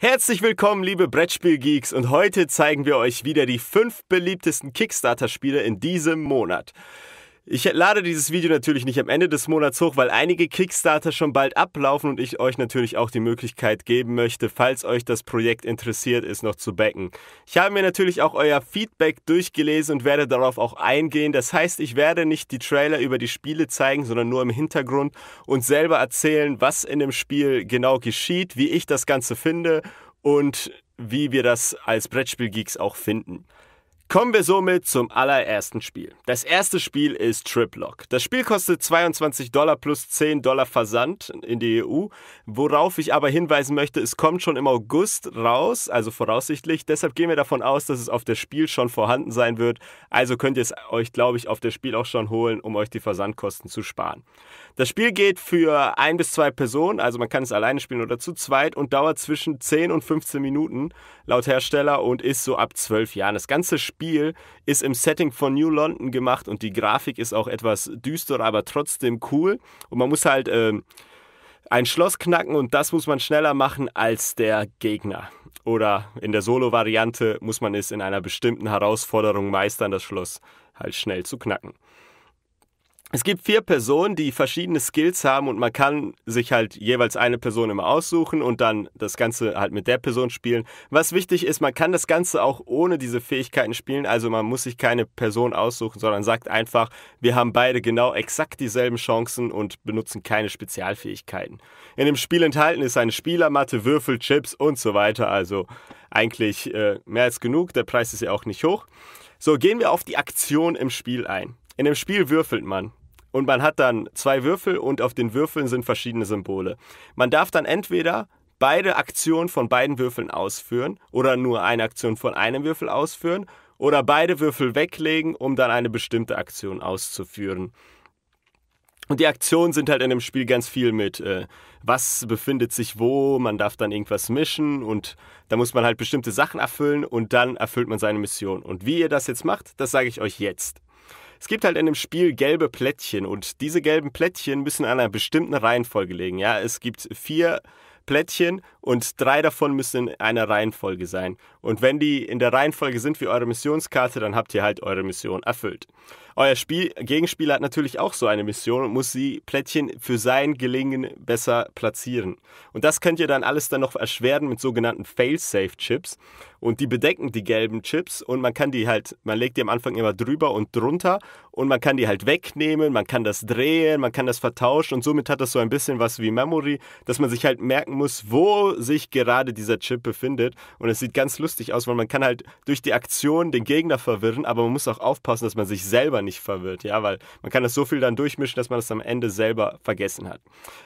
Herzlich willkommen, liebe Brettspielgeeks, und heute zeigen wir euch wieder die fünf beliebtesten Kickstarter-Spiele in diesem Monat. Ich lade dieses Video natürlich nicht am Ende des Monats hoch, weil einige Kickstarter schon bald ablaufen und ich euch natürlich auch die Möglichkeit geben möchte, falls euch das Projekt interessiert ist, noch zu backen. Ich habe mir natürlich auch euer Feedback durchgelesen und werde darauf auch eingehen. Das heißt, ich werde nicht die Trailer über die Spiele zeigen, sondern nur im Hintergrund und selber erzählen, was in dem Spiel genau geschieht, wie ich das Ganze finde und wie wir das als Brettspielgeeks auch finden. Kommen wir somit zum allerersten Spiel. Das erste Spiel ist Triplock. Das Spiel kostet 22 Dollar plus 10 Dollar Versand in die EU. Worauf ich aber hinweisen möchte, es kommt schon im August raus, also voraussichtlich. Deshalb gehen wir davon aus, dass es auf der Spiel schon vorhanden sein wird. Also könnt ihr es euch, glaube ich, auf der Spiel auch schon holen, um euch die Versandkosten zu sparen. Das Spiel geht für ein bis zwei Personen, also man kann es alleine spielen oder zu zweit und dauert zwischen 10 und 15 Minuten laut Hersteller und ist so ab 12 Jahren. Das ganze Spiel Spiel ist im Setting von New London gemacht und die Grafik ist auch etwas düster, aber trotzdem cool. Und man muss halt äh, ein Schloss knacken und das muss man schneller machen als der Gegner. Oder in der Solo-Variante muss man es in einer bestimmten Herausforderung meistern, das Schloss halt schnell zu knacken es gibt vier Personen, die verschiedene Skills haben und man kann sich halt jeweils eine Person immer aussuchen und dann das Ganze halt mit der Person spielen. Was wichtig ist, man kann das Ganze auch ohne diese Fähigkeiten spielen, also man muss sich keine Person aussuchen, sondern sagt einfach, wir haben beide genau exakt dieselben Chancen und benutzen keine Spezialfähigkeiten. In dem Spiel enthalten ist eine Spielermatte, Würfel, Chips und so weiter, also eigentlich äh, mehr als genug, der Preis ist ja auch nicht hoch. So, gehen wir auf die Aktion im Spiel ein. In dem Spiel würfelt man und man hat dann zwei Würfel und auf den Würfeln sind verschiedene Symbole. Man darf dann entweder beide Aktionen von beiden Würfeln ausführen oder nur eine Aktion von einem Würfel ausführen oder beide Würfel weglegen, um dann eine bestimmte Aktion auszuführen. Und die Aktionen sind halt in dem Spiel ganz viel mit, äh, was befindet sich wo, man darf dann irgendwas mischen und da muss man halt bestimmte Sachen erfüllen und dann erfüllt man seine Mission. Und wie ihr das jetzt macht, das sage ich euch jetzt es gibt halt in dem Spiel gelbe Plättchen und diese gelben Plättchen müssen in einer bestimmten Reihenfolge liegen. Ja, es gibt vier Plättchen und drei davon müssen in einer Reihenfolge sein. Und wenn die in der Reihenfolge sind wie eure Missionskarte, dann habt ihr halt eure Mission erfüllt. Euer Spiel Gegenspieler hat natürlich auch so eine Mission und muss sie Plättchen für sein Gelingen besser platzieren. Und das könnt ihr dann alles dann noch erschweren mit sogenannten Fail-Safe-Chips. Und die bedecken die gelben Chips und man kann die halt, man legt die am Anfang immer drüber und drunter und man kann die halt wegnehmen, man kann das drehen, man kann das vertauschen und somit hat das so ein bisschen was wie Memory, dass man sich halt merken muss, wo sich gerade dieser Chip befindet. Und es sieht ganz lustig aus, weil man kann halt durch die Aktion den Gegner verwirren, aber man muss auch aufpassen, dass man sich selber nicht verwirrt, ja, weil man kann das so viel dann durchmischen, dass man das am Ende selber vergessen hat.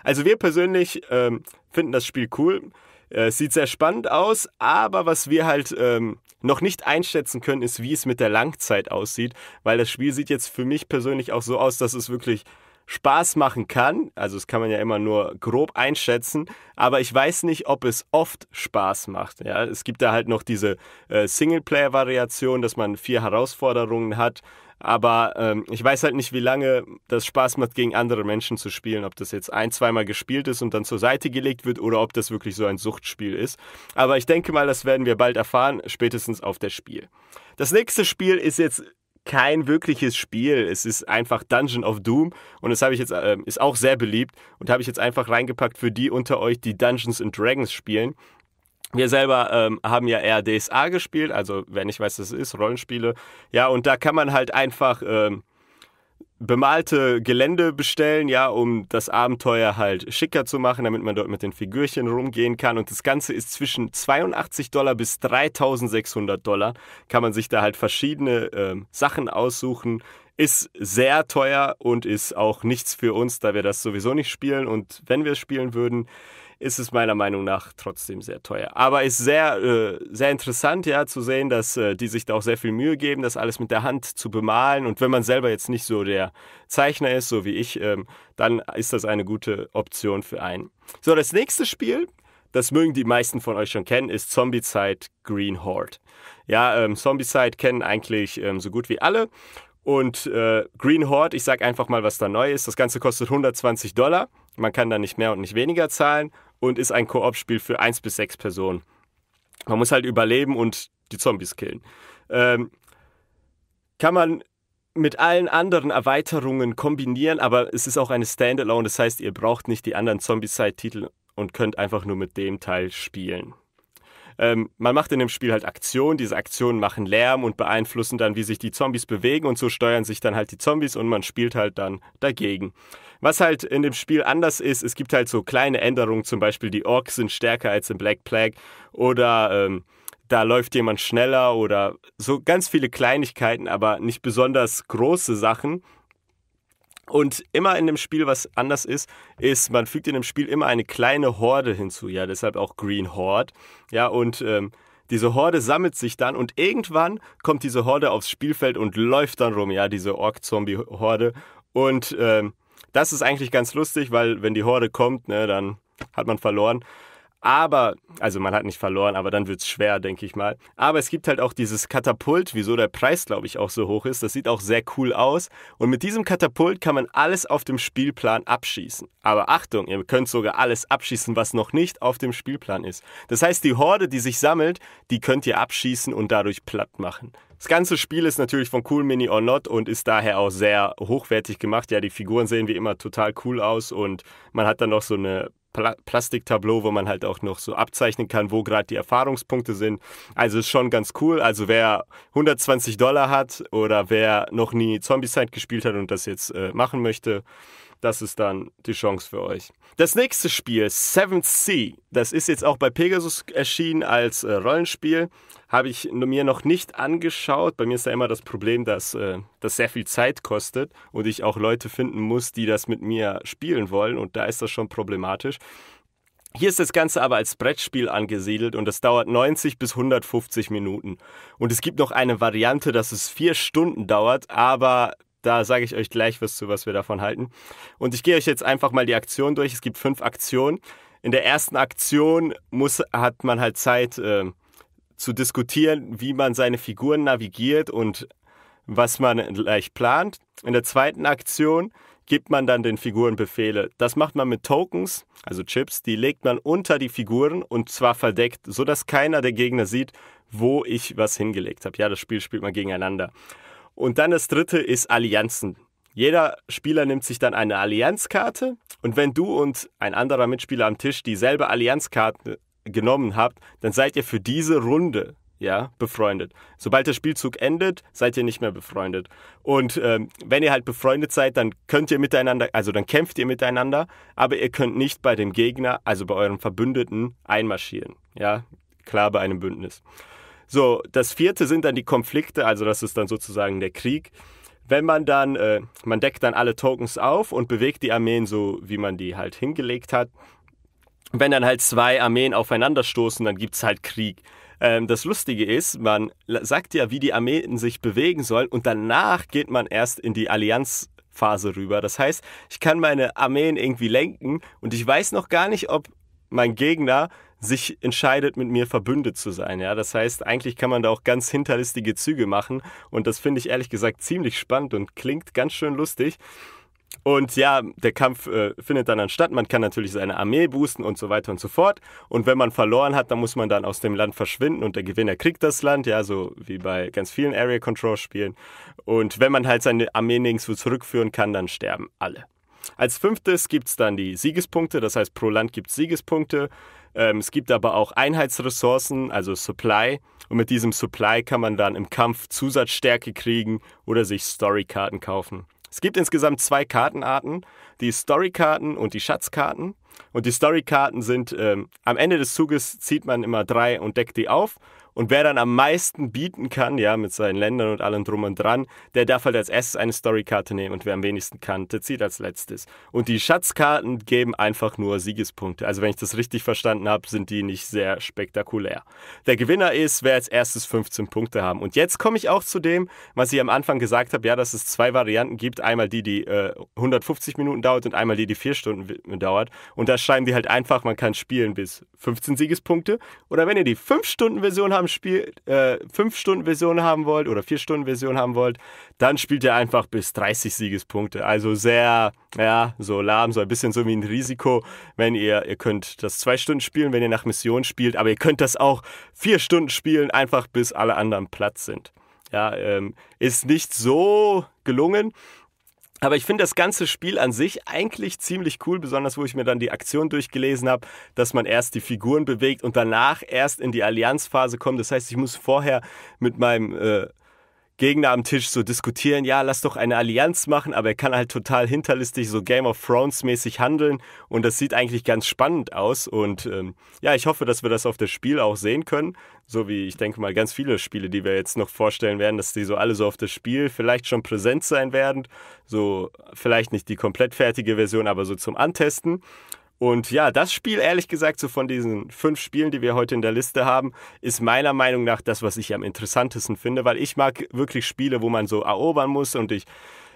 Also wir persönlich ähm, finden das Spiel cool. Äh, es sieht sehr spannend aus, aber was wir halt ähm, noch nicht einschätzen können, ist, wie es mit der Langzeit aussieht, weil das Spiel sieht jetzt für mich persönlich auch so aus, dass es wirklich Spaß machen kann. Also das kann man ja immer nur grob einschätzen, aber ich weiß nicht, ob es oft Spaß macht. Ja, es gibt da halt noch diese äh, Singleplayer-Variation, dass man vier Herausforderungen hat. Aber ähm, ich weiß halt nicht, wie lange das Spaß macht, gegen andere Menschen zu spielen. Ob das jetzt ein, zweimal gespielt ist und dann zur Seite gelegt wird oder ob das wirklich so ein Suchtspiel ist. Aber ich denke mal, das werden wir bald erfahren, spätestens auf der Spiel. Das nächste Spiel ist jetzt kein wirkliches Spiel. Es ist einfach Dungeon of Doom und das habe ich jetzt äh, ist auch sehr beliebt und habe ich jetzt einfach reingepackt für die unter euch, die Dungeons and Dragons spielen. Wir selber ähm, haben ja eher DSA gespielt, also wenn ich weiß, was es ist, Rollenspiele. Ja, und da kann man halt einfach ähm, bemalte Gelände bestellen, ja, um das Abenteuer halt schicker zu machen, damit man dort mit den Figürchen rumgehen kann. Und das Ganze ist zwischen 82 Dollar bis 3600 Dollar. Kann man sich da halt verschiedene ähm, Sachen aussuchen. Ist sehr teuer und ist auch nichts für uns, da wir das sowieso nicht spielen. Und wenn wir es spielen würden, ist es meiner Meinung nach trotzdem sehr teuer. Aber ist sehr, äh, sehr interessant, ja, zu sehen, dass äh, die sich da auch sehr viel Mühe geben, das alles mit der Hand zu bemalen. Und wenn man selber jetzt nicht so der Zeichner ist, so wie ich, ähm, dann ist das eine gute Option für einen. So, das nächste Spiel, das mögen die meisten von euch schon kennen, ist Zombicide Green Horde. Ja, ähm, Zombicide kennen eigentlich ähm, so gut wie alle. Und äh, Green Horde, ich sag einfach mal, was da neu ist. Das Ganze kostet 120 Dollar. Man kann da nicht mehr und nicht weniger zahlen und ist ein Koop-Spiel für 1 bis 6 Personen. Man muss halt überleben und die Zombies killen. Ähm, kann man mit allen anderen Erweiterungen kombinieren, aber es ist auch eine Standalone, das heißt, ihr braucht nicht die anderen Zombie-Side-Titel und könnt einfach nur mit dem Teil spielen ähm, man macht in dem Spiel halt Aktionen, diese Aktionen machen Lärm und beeinflussen dann, wie sich die Zombies bewegen und so steuern sich dann halt die Zombies und man spielt halt dann dagegen. Was halt in dem Spiel anders ist, es gibt halt so kleine Änderungen, zum Beispiel die Orks sind stärker als in Black Plague oder ähm, da läuft jemand schneller oder so ganz viele Kleinigkeiten, aber nicht besonders große Sachen, und immer in dem Spiel, was anders ist, ist, man fügt in dem Spiel immer eine kleine Horde hinzu. Ja, deshalb auch Green Horde. Ja, und ähm, diese Horde sammelt sich dann und irgendwann kommt diese Horde aufs Spielfeld und läuft dann rum. Ja, diese Ork-Zombie-Horde. Und ähm, das ist eigentlich ganz lustig, weil wenn die Horde kommt, ne, dann hat man verloren. Aber, also man hat nicht verloren, aber dann wird es schwer, denke ich mal. Aber es gibt halt auch dieses Katapult, wieso der Preis, glaube ich, auch so hoch ist. Das sieht auch sehr cool aus. Und mit diesem Katapult kann man alles auf dem Spielplan abschießen. Aber Achtung, ihr könnt sogar alles abschießen, was noch nicht auf dem Spielplan ist. Das heißt, die Horde, die sich sammelt, die könnt ihr abschießen und dadurch platt machen. Das ganze Spiel ist natürlich von Cool Mini or Not und ist daher auch sehr hochwertig gemacht. Ja, die Figuren sehen wie immer total cool aus und man hat dann noch so eine Pla Plastiktableau, wo man halt auch noch so abzeichnen kann, wo gerade die Erfahrungspunkte sind. Also ist schon ganz cool. Also wer 120 Dollar hat oder wer noch nie Zombieside gespielt hat und das jetzt äh, machen möchte, das ist dann die Chance für euch. Das nächste Spiel, Seventh Sea, das ist jetzt auch bei Pegasus erschienen als äh, Rollenspiel habe ich mir noch nicht angeschaut. Bei mir ist ja immer das Problem, dass äh, das sehr viel Zeit kostet und ich auch Leute finden muss, die das mit mir spielen wollen. Und da ist das schon problematisch. Hier ist das Ganze aber als Brettspiel angesiedelt und das dauert 90 bis 150 Minuten. Und es gibt noch eine Variante, dass es vier Stunden dauert, aber da sage ich euch gleich was zu, was wir davon halten. Und ich gehe euch jetzt einfach mal die Aktion durch. Es gibt fünf Aktionen. In der ersten Aktion muss, hat man halt Zeit, äh, zu diskutieren, wie man seine Figuren navigiert und was man gleich plant. In der zweiten Aktion gibt man dann den Figuren Befehle. Das macht man mit Tokens, also Chips, die legt man unter die Figuren und zwar verdeckt, sodass keiner der Gegner sieht, wo ich was hingelegt habe. Ja, das Spiel spielt man gegeneinander. Und dann das dritte ist Allianzen. Jeder Spieler nimmt sich dann eine Allianzkarte und wenn du und ein anderer Mitspieler am Tisch dieselbe Allianzkarte genommen habt, dann seid ihr für diese Runde ja, befreundet. Sobald der Spielzug endet, seid ihr nicht mehr befreundet. Und ähm, wenn ihr halt befreundet seid, dann könnt ihr miteinander, also dann kämpft ihr miteinander, aber ihr könnt nicht bei dem Gegner, also bei eurem Verbündeten, einmarschieren. Ja, klar bei einem Bündnis. So, das vierte sind dann die Konflikte, also das ist dann sozusagen der Krieg. Wenn man dann, äh, man deckt dann alle Tokens auf und bewegt die Armeen so, wie man die halt hingelegt hat wenn dann halt zwei Armeen aufeinanderstoßen, dann gibt es halt Krieg. Ähm, das Lustige ist, man sagt ja, wie die Armeen sich bewegen sollen und danach geht man erst in die Allianz Phase rüber. Das heißt, ich kann meine Armeen irgendwie lenken und ich weiß noch gar nicht, ob mein Gegner sich entscheidet, mit mir verbündet zu sein. Ja, das heißt, eigentlich kann man da auch ganz hinterlistige Züge machen und das finde ich ehrlich gesagt ziemlich spannend und klingt ganz schön lustig. Und ja, der Kampf äh, findet dann, dann statt. Man kann natürlich seine Armee boosten und so weiter und so fort. Und wenn man verloren hat, dann muss man dann aus dem Land verschwinden und der Gewinner kriegt das Land, ja, so wie bei ganz vielen Area Control Spielen. Und wenn man halt seine Armee nirgendwo zurückführen kann, dann sterben alle. Als fünftes gibt es dann die Siegespunkte, das heißt pro Land gibt es Siegespunkte. Ähm, es gibt aber auch Einheitsressourcen, also Supply. Und mit diesem Supply kann man dann im Kampf Zusatzstärke kriegen oder sich Storykarten kaufen. Es gibt insgesamt zwei Kartenarten, die Storykarten und die Schatzkarten. Und die Storykarten sind, ähm, am Ende des Zuges zieht man immer drei und deckt die auf. Und wer dann am meisten bieten kann, ja, mit seinen Ländern und allem drum und dran, der darf halt als erstes eine Storykarte nehmen und wer am wenigsten kann, der zieht als letztes. Und die Schatzkarten geben einfach nur Siegespunkte. Also wenn ich das richtig verstanden habe, sind die nicht sehr spektakulär. Der Gewinner ist, wer als erstes 15 Punkte haben. Und jetzt komme ich auch zu dem, was ich am Anfang gesagt habe, ja, dass es zwei Varianten gibt. Einmal die, die äh, 150 Minuten dauert und einmal die, die vier Stunden dauert. Und da schreiben die halt einfach, man kann spielen bis 15 Siegespunkte. Oder wenn ihr die 5-Stunden-Version habt, am Spiel äh, 5-Stunden-Version haben wollt oder 4-Stunden-Version haben wollt, dann spielt ihr einfach bis 30 Siegespunkte. Also sehr, ja, so lahm, so ein bisschen so wie ein Risiko, wenn ihr, ihr könnt das 2 Stunden spielen, wenn ihr nach Mission spielt, aber ihr könnt das auch 4 Stunden spielen, einfach bis alle anderen Platz sind. Ja, ähm, ist nicht so gelungen. Aber ich finde das ganze Spiel an sich eigentlich ziemlich cool, besonders wo ich mir dann die Aktion durchgelesen habe, dass man erst die Figuren bewegt und danach erst in die Allianzphase kommt. Das heißt, ich muss vorher mit meinem äh, Gegner am Tisch so diskutieren, ja, lass doch eine Allianz machen, aber er kann halt total hinterlistig, so Game of Thrones mäßig handeln und das sieht eigentlich ganz spannend aus und ähm, ja, ich hoffe, dass wir das auf das Spiel auch sehen können, so wie ich denke mal ganz viele Spiele, die wir jetzt noch vorstellen werden, dass die so alle so auf das Spiel vielleicht schon präsent sein werden, so vielleicht nicht die komplett fertige Version, aber so zum Antesten und ja, das Spiel, ehrlich gesagt, so von diesen fünf Spielen, die wir heute in der Liste haben, ist meiner Meinung nach das, was ich am interessantesten finde, weil ich mag wirklich Spiele, wo man so erobern muss und ich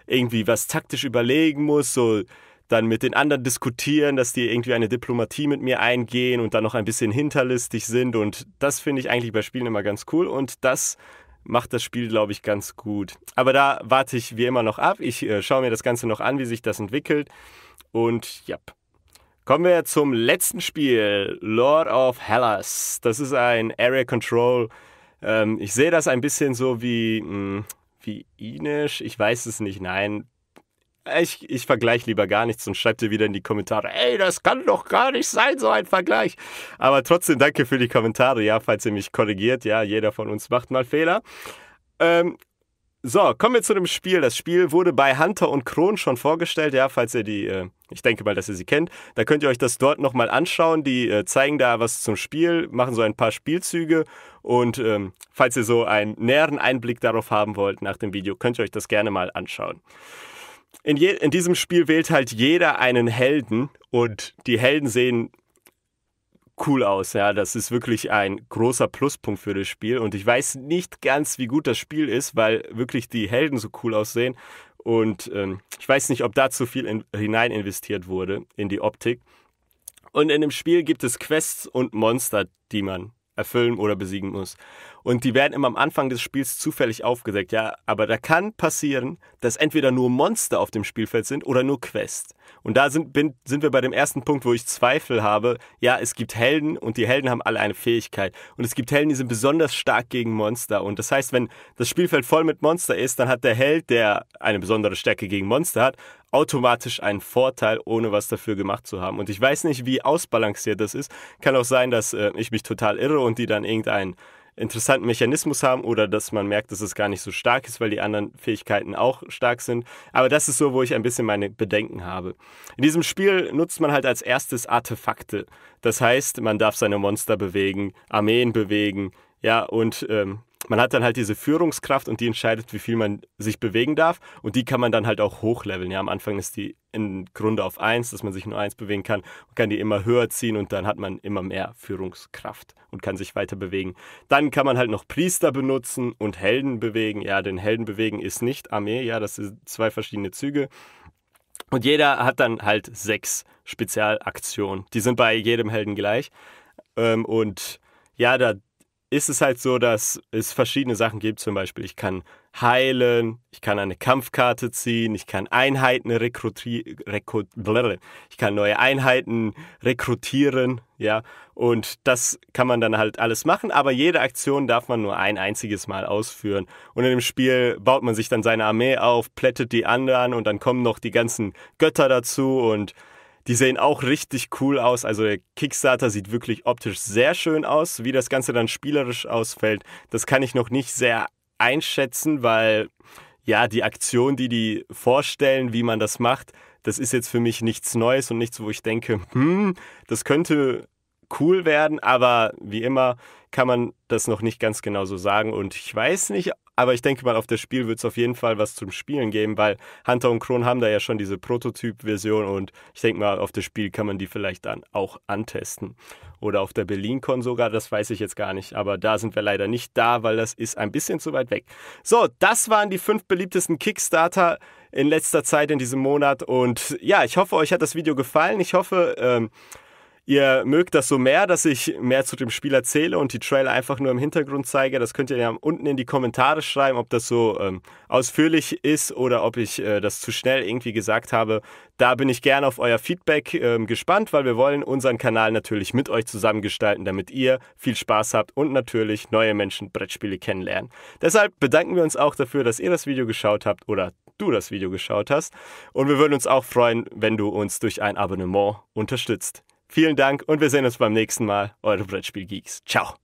irgendwie was taktisch überlegen muss, so dann mit den anderen diskutieren, dass die irgendwie eine Diplomatie mit mir eingehen und dann noch ein bisschen hinterlistig sind. Und das finde ich eigentlich bei Spielen immer ganz cool. Und das macht das Spiel, glaube ich, ganz gut. Aber da warte ich wie immer noch ab. Ich äh, schaue mir das Ganze noch an, wie sich das entwickelt. Und ja. Yep. Kommen wir zum letzten Spiel, Lord of Hellas. Das ist ein Area Control. Ähm, ich sehe das ein bisschen so wie, mh, hm, wie Inish. Ich weiß es nicht, nein. Ich, ich vergleiche lieber gar nichts und schreibe dir wieder in die Kommentare, ey, das kann doch gar nicht sein, so ein Vergleich. Aber trotzdem danke für die Kommentare, ja, falls ihr mich korrigiert, ja, jeder von uns macht mal Fehler. Ähm, so, kommen wir zu dem Spiel. Das Spiel wurde bei Hunter und Kron schon vorgestellt, ja, falls ihr die, äh, ich denke mal, dass ihr sie kennt. Da könnt ihr euch das dort nochmal anschauen. Die äh, zeigen da was zum Spiel, machen so ein paar Spielzüge und ähm, falls ihr so einen näheren Einblick darauf haben wollt nach dem Video, könnt ihr euch das gerne mal anschauen. In, je, in diesem Spiel wählt halt jeder einen Helden und die Helden sehen cool aus. Ja, das ist wirklich ein großer Pluspunkt für das Spiel. Und ich weiß nicht ganz, wie gut das Spiel ist, weil wirklich die Helden so cool aussehen. Und ähm, ich weiß nicht, ob da zu viel in, hinein investiert wurde in die Optik. Und in dem Spiel gibt es Quests und Monster, die man erfüllen oder besiegen muss. Und die werden immer am Anfang des Spiels zufällig aufgedeckt, ja. Aber da kann passieren, dass entweder nur Monster auf dem Spielfeld sind oder nur Quests. Und da sind, bin, sind wir bei dem ersten Punkt, wo ich Zweifel habe. Ja, es gibt Helden und die Helden haben alle eine Fähigkeit. Und es gibt Helden, die sind besonders stark gegen Monster. Und das heißt, wenn das Spielfeld voll mit Monster ist, dann hat der Held, der eine besondere Stärke gegen Monster hat, automatisch einen Vorteil, ohne was dafür gemacht zu haben. Und ich weiß nicht, wie ausbalanciert das ist. Kann auch sein, dass äh, ich mich total irre und die dann irgendeinen interessanten Mechanismus haben oder dass man merkt, dass es gar nicht so stark ist, weil die anderen Fähigkeiten auch stark sind. Aber das ist so, wo ich ein bisschen meine Bedenken habe. In diesem Spiel nutzt man halt als erstes Artefakte. Das heißt, man darf seine Monster bewegen, Armeen bewegen, ja, und ähm, man hat dann halt diese Führungskraft und die entscheidet, wie viel man sich bewegen darf. Und die kann man dann halt auch hochleveln. Ja, am Anfang ist die im Grunde auf 1, dass man sich nur 1 bewegen kann Man kann die immer höher ziehen und dann hat man immer mehr Führungskraft und kann sich weiter bewegen. Dann kann man halt noch Priester benutzen und Helden bewegen. Ja, den Helden bewegen ist nicht Armee, ja, das sind zwei verschiedene Züge. Und jeder hat dann halt sechs Spezialaktionen. Die sind bei jedem Helden gleich. Ähm, und ja, da ist es halt so, dass es verschiedene Sachen gibt. Zum Beispiel, ich kann heilen, ich kann eine Kampfkarte ziehen, ich kann Einheiten rekrutieren, ich kann neue Einheiten rekrutieren, ja. Und das kann man dann halt alles machen, aber jede Aktion darf man nur ein einziges Mal ausführen. Und in dem Spiel baut man sich dann seine Armee auf, plättet die anderen und dann kommen noch die ganzen Götter dazu und die sehen auch richtig cool aus. Also der Kickstarter sieht wirklich optisch sehr schön aus. Wie das Ganze dann spielerisch ausfällt, das kann ich noch nicht sehr einschätzen, weil ja, die Aktion, die die vorstellen, wie man das macht, das ist jetzt für mich nichts Neues und nichts, wo ich denke, hm, das könnte cool werden, aber wie immer kann man das noch nicht ganz genau so sagen und ich weiß nicht, aber ich denke mal, auf das Spiel wird es auf jeden Fall was zum Spielen geben, weil Hunter und Kron haben da ja schon diese Prototyp-Version und ich denke mal, auf das Spiel kann man die vielleicht dann auch antesten. Oder auf der BerlinCon sogar, das weiß ich jetzt gar nicht, aber da sind wir leider nicht da, weil das ist ein bisschen zu weit weg. So, das waren die fünf beliebtesten Kickstarter in letzter Zeit in diesem Monat und ja, ich hoffe, euch hat das Video gefallen. Ich hoffe, ähm, Ihr mögt das so mehr, dass ich mehr zu dem Spiel erzähle und die Trailer einfach nur im Hintergrund zeige. Das könnt ihr ja unten in die Kommentare schreiben, ob das so ähm, ausführlich ist oder ob ich äh, das zu schnell irgendwie gesagt habe. Da bin ich gerne auf euer Feedback ähm, gespannt, weil wir wollen unseren Kanal natürlich mit euch zusammengestalten, damit ihr viel Spaß habt und natürlich neue Menschen Brettspiele kennenlernen. Deshalb bedanken wir uns auch dafür, dass ihr das Video geschaut habt oder du das Video geschaut hast. Und wir würden uns auch freuen, wenn du uns durch ein Abonnement unterstützt. Vielen Dank und wir sehen uns beim nächsten Mal. Eure Brettspielgeeks. Ciao.